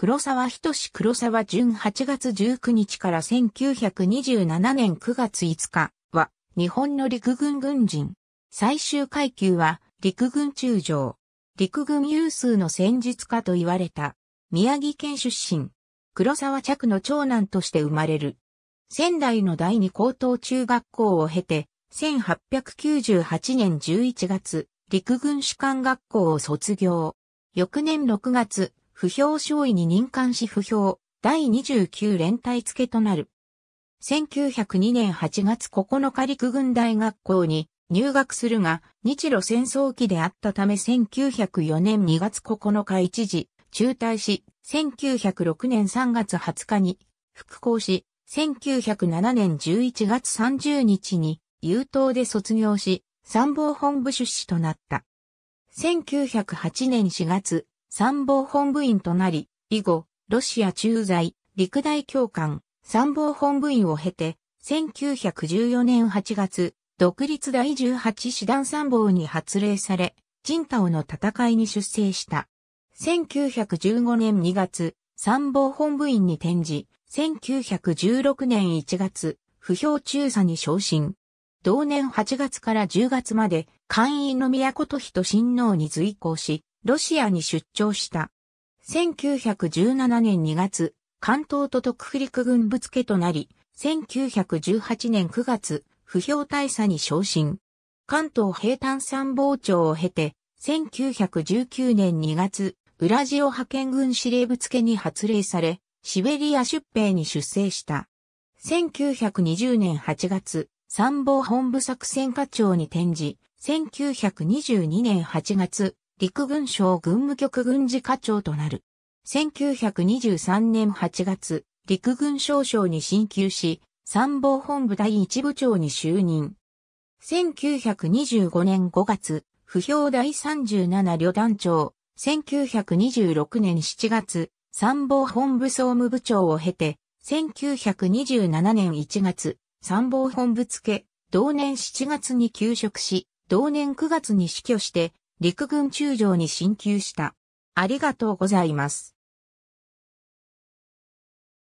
黒沢仁黒沢淳8月19日から1927年9月5日は日本の陸軍軍人。最終階級は陸軍中将。陸軍有数の戦術家と言われた。宮城県出身。黒沢着の長男として生まれる。仙台の第二高等中学校を経て、1898年11月、陸軍士官学校を卒業。翌年6月、不評少尉に任官し不評、第29連隊付となる。1902年8月9日陸軍大学校に入学するが、日露戦争期であったため1904年2月9日一時、中退し、1906年3月20日に復校し、1907年11月30日に優等で卒業し、参謀本部出資となった。1908年4月、参謀本部員となり、以後、ロシア駐在、陸大教官、参謀本部員を経て、1914年8月、独立第18師団参謀に発令され、人太の戦いに出征した。1915年2月、参謀本部員に転じ、1916年1月、不評中佐に昇進。同年8月から10月まで、官員の都と人親王に随行し、ロシアに出張した。1917年2月、関東と区陸軍部付となり、1918年9月、不評大佐に昇進。関東平坦参謀長を経て、1919年2月、ウラジオ派遣軍司令部付に発令され、シベリア出兵に出征した。1920年8月、参謀本部作戦課長に転じ、1922年8月、陸軍省軍務局軍事課長となる。1923年8月、陸軍少将に進級し、参謀本部第一部長に就任。1925年5月、不評第37旅団長、1926年7月、参謀本部総務部長を経て、1927年1月、参謀本部付、同年7月に休職し、同年9月に死去して、陸軍中将に進級した。ありがとうございます。